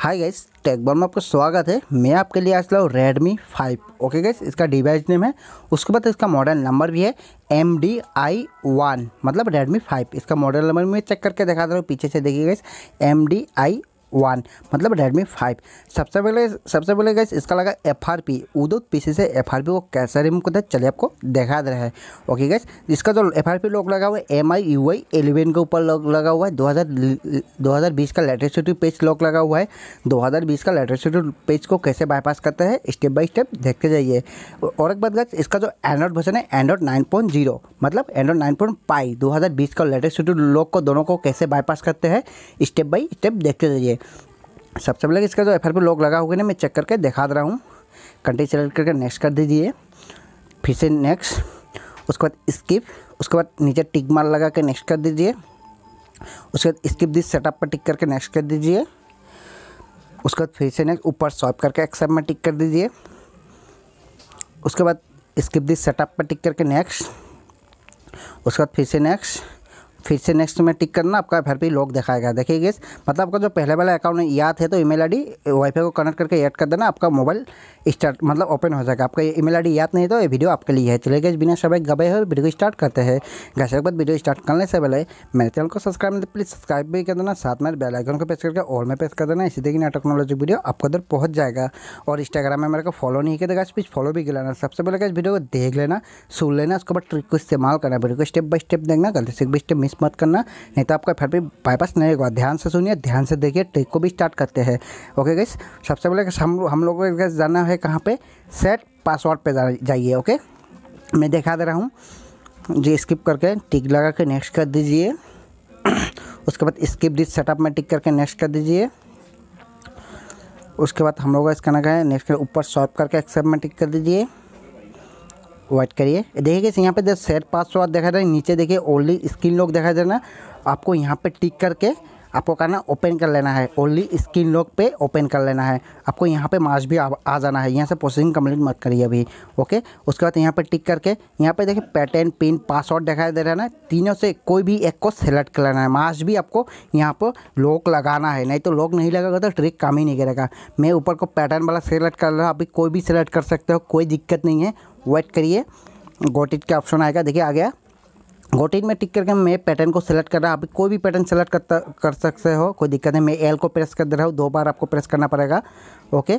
hi guys टेकबॉल में आपका स्वागत है मैं आपके लिए आज लाओ रेडमी फाइव ओके गाइस इसका डिवाइस नेम है उसके बाद इसका मॉडल नंबर भी है एम डी आई वन मतलब रेडमी फाइव इसका मॉडल नंबर मैं चेक करके दिखा दे रहा हूँ पीछे से देखिए guys M D I one मतलब रेडमी फाइव सबसे पहले सबसे पहले गैस इसका लगा एफ आर पी उदूत पी सी से एफ आर पी को कैसे रिमूव करते हैं चलिए आपको देखा दे रहा है ओके गैस इसका जो एफ आर पी लोग लगा हुआ है M I U I eleven के ऊपर लोग लगा हुआ है दो हज़ार दो हज़ार बीस का लेटेस्टिव पेज लोग लगा हुआ है दो हज़ार बीस का लेटेस्टिव पेज को कैसे बाईपास करते हैं स्टेप बाई स्टेप देखते जाइए और एक बात गैस इसका जो एंड्रॉड वर्जन है एंड्रॉड नाइन पॉइंट जीरो मतलब एंड्रॉड नाइन पॉइंट फाइव दो हज़ार बीस का लेटेस्टिव लोग को दोनों को कैसे बाईपास करते हैं स्टेप बाई स्टेप देखते जाइए सबसे पहले इसका जो एफ आर लॉक लगा हुए ना मैं चेक करके दिखा दे रहा हूँ कंटी सेलेक्ट करके नेक्स्ट कर दीजिए फिर से नेक्स्ट उसके बाद स्किप उसके बाद नीचे टिक मार लगा के नेक्स्ट कर दीजिए उसके बाद स्किप दिस सेटअप पर टिक करके नेक्स्ट कर दीजिए उसके बाद फिर से नेक्स्ट ऊपर स्वाइप करके एक्सेप्ट में टिक कर दीजिए उसके बाद स्किप दिस सेटअप पर टिक करके नेक्स्ट उसके बाद फिर से नेक्स्ट फिर से नेक्स्ट में टिक करना आपका एफ आर लॉक दिखाएगा देखिए गेस मतलब आपका जो पहले वाला अकाउंट याद है तो ईमेल आईडी वाईफाई को कनेक्ट करके ऐड कर देना आपका मोबाइल स्टार्ट मतलब ओपन हो जाएगा आपका ईमेल आईडी याद नहीं तो ये वीडियो आपके लिए है चले गए बिना सबाई गबे हो वीडियो स्टार्ट करते हैं घर के बाद वीडियो स्टार्ट करने से पहले मेरे चैनल को सब्सक्राइब नहीं प्लीज़ तो सब्सक्राइब भी कर देना साथ में बेल आइकन को प्रेस करके और में प्रेस कर देना इसी देखिए ना टेक्नोलॉजी वीडियो आपको उधर पहुँच जाएगा और इंस्टाग्राम में मेरे को फॉलो नहीं किया इस प्लीज फॉलो भी कर लेना सबसे पहले इस वीडियो को देख लेना सुन लेना उसके बाद ट्रिक को इस्तेमाल करना वीडियो को स्टेप बाई स्टेप देखना गलती से भी स्टेप मिस मत करना नहीं तो आपका फिर भी बाईपास नहीं होगा ध्यान से सुनिए ध्यान से देखिए ट्रिक को भी स्टार्ट करते हैं ओके गैस सबसे पहले हम हम लोगों को जाना है कहाँ पर सेट पासवर्ड पर जाइए ओके मैं दिखा दे रहा हूँ जी स्किप करके टिक लगा के नेक्स्ट कर दीजिए उसके बाद स्किप दिस सेटअप में टिक करके नेक्स्ट कर दीजिए उसके बाद हम लोग इसका ना कहें नेक्स्ट ऊपर सॉल्व करके एक्सेप्ट में टिक कर दीजिए वाइट करिए देखिए कैसे यहाँ पे जब सेट पासवर्ड देखा जाए नीचे देखिए ओनली स्क्रीन लॉक देखा जाए रहा है आपको यहाँ पे टिक करके आपको करना ओपन कर लेना है ओनली स्क्रीन लॉक पे ओपन कर लेना है आपको यहाँ पे मार्च भी आ, आ जाना है यहाँ से प्रोसेसिंग कंप्लीट मत करिए अभी ओके उसके बाद यहाँ पे टिक करके यहाँ पे देखिए पैटर्न पिन पासवर्ड दिखाई दे रहा है ना तीनों से कोई भी एक को सेलेक्ट कर लेना है मार्च भी आपको यहाँ पर लॉक लगाना है नहीं तो लॉक नहीं लगेगा तो ट्रिक काम ही नहीं करेगा मैं ऊपर को पैटर्न वाला सेलेक्ट कर रहा हूँ अभी कोई भी सेलेक्ट कर सकते हो कोई दिक्कत नहीं है वेट करिए गोटिट का ऑप्शन आएगा देखिए आ गया गोटिट में टिक करके मैं पैटर्न को सेलेक्ट कर रहा हूँ आप कोई भी पैटर्न सेलेक्ट करता कर सकते हो कोई दिक्कत नहीं मैं एल को प्रेस कर दे रहा हूँ दो बार आपको प्रेस करना पड़ेगा ओके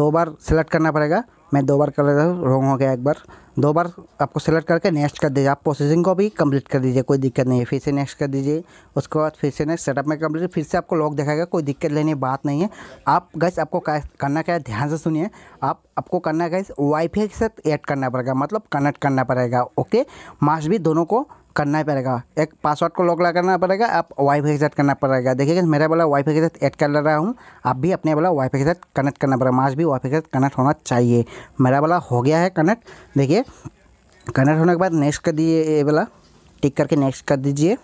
दो बार सेलेक्ट करना पड़ेगा मैं दो बार कर रॉन्ग हो गया एक बार दो बार आपको सेलेक्ट करके नेक्स्ट कर दीजिए आप प्रोसेसिंग को भी कंप्लीट कर दीजिए कोई दिक्कत नहीं है फिर से नेक्स्ट कर दीजिए उसके बाद फिर से नेक्स्ट सेटअप में कंप्लीट फिर से आपको लॉक दिखाएगा कोई दिक्कत लेने बात नहीं है आप गैस आपको करना क्या है ध्यान से सुनिए आप आपको करना गैस वाईफाई के साथ ऐड करना पड़ेगा मतलब कनेक्ट करना पड़ेगा ओके मास्क भी दोनों को करना ही पड़ेगा एक पासवर्ड को लॉक लगाना पड़ेगा आप वाईफाई के साथ करना पड़ेगा देखिए मेरा वाला वाईफाई के साथ ऐड कर रहा हूँ आप भी अपने वाला वाईफाई के साथ कनेक्ट करना पड़ेगा मास्क भी वाईफाई के साथ कनेक्ट होना चाहिए मेरा वाला हो गया है कनेक्ट देखिए कनेक्ट होने के बाद नेक्स्ट कर दीजिए ये वाला टिक करके नेक्स्ट कर दीजिए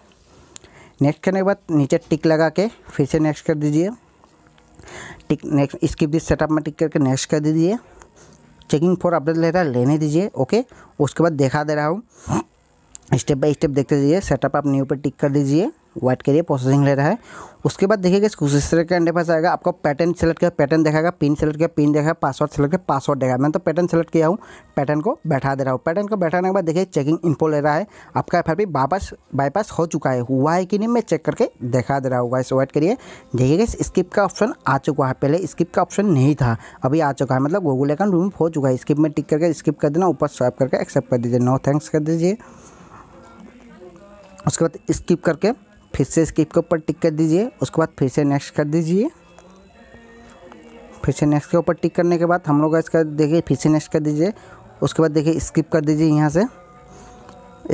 नेक्स्ट करने के बाद नीचे टिक लगा के फिर से नेक्स्ट कर दीजिए tick next skip this setup में टिक करके नेक्स्ट कर दीजिए चेकिंग फॉर अपडेट ले है लेने दीजिए ओके उसके बाद देखा दे रहा हूँ स्टेप बाय स्टेप देखते जाइए सेटअप आप न्यू पर टिक कर दीजिए के करिए प्रोसेसिंग ले रहा है उसके बाद देखिएगा कुछ इस तरह का इंटरफेस आएगा आपको पैटर्न सेलेक्ट किया पैटर्न देखेगा पिन सेलेक्ट किया पिन देखा पासवर्ड सेलेक्ट किया पासवर्ड देगा मैंने तो पैटर्न सेलेक्ट किया हूँ पैटर्न को बैठा दे रहा हूँ पैटर्न को बैठाने के बाद देखिए चेकिंग इन्फो ले रहा है आपका एफ आई बाईपास हो चुका है हुआ है कि नहीं मैं चेक करके देखा दे रहा हूँ गाइस व्हाइट करिए देखिएगा स्किप का ऑप्शन आ चुका है पहले स्किप का ऑप्शन नहीं था अभी आ चुका है मतलब गूगल अकाउंट रूम हो चुका है स्किप में टिक करके स्किप कर देना ऊपर स्वाइप करके एक्सेप्ट कर दीजिए नो थैंक्स कर दीजिए उसके बाद स्किप करके फिर से स्किप के ऊपर टिक कर दीजिए उसके बाद फिर से नेक्स्ट कर दीजिए फिर से नेक्स्ट के ऊपर टिक करने के बाद हम लोग इसका देखिए फिर से नेक्स्ट कर दीजिए उसके बाद देखिए स्किप कर दीजिए यहाँ से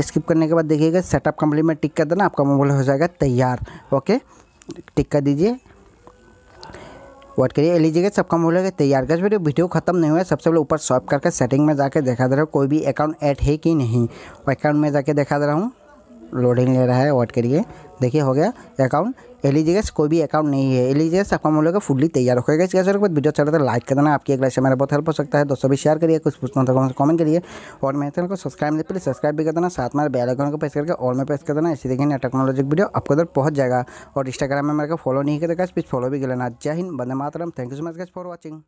स्किप करने के बाद देखिएगा सेटअप कंप्लीट में टिक कर देना आपका मोबाइल हो जाएगा तैयार ओके टिक कर दीजिए वाट करिए लीजिएगा सबका मोबाइल होगा तैयार कर वीडियो वीडियो खत्म नहीं हुआ सबसे पहले ऊपर स्वाइप करके सेटिंग में जाके देखा दे रहा हूँ कोई भी अकाउंट ऐड है कि नहीं अकाउंट में जाके देखा दे रहा हूँ लोडिंग ले रहा है वेट करिए देखिए हो गया अकाउंट एलिजिगेस कोई भी अकाउंट नहीं है एलिजिगेस अकाउंट हम लोग का फुल्ली तैयार होगा इसके साथ वीडियो चल रहा था लाइक कर देना आपकी एक लाइक से मेरा बहुत हेल्प हो सकता है दोस्तों भी शेयर करिए कुछ पूछना था कमेंट तो करिए और मेरे चैनल को सब्सक्राइब नहीं प्लीज सब्सक्राइब भी कर देना साथ में बेल आइकन को प्रेस करके और में प्रेस कर देना इसी देखिए टेक्नोलॉजी वीडियो आपको उधर पहुँच जाएगा और इंस्टाग्राम में मेरे को फॉलो नहीं करते प्लीज फॉलो भी कर लेना जय हिंद बंदे मातरम thank you so much guys for watching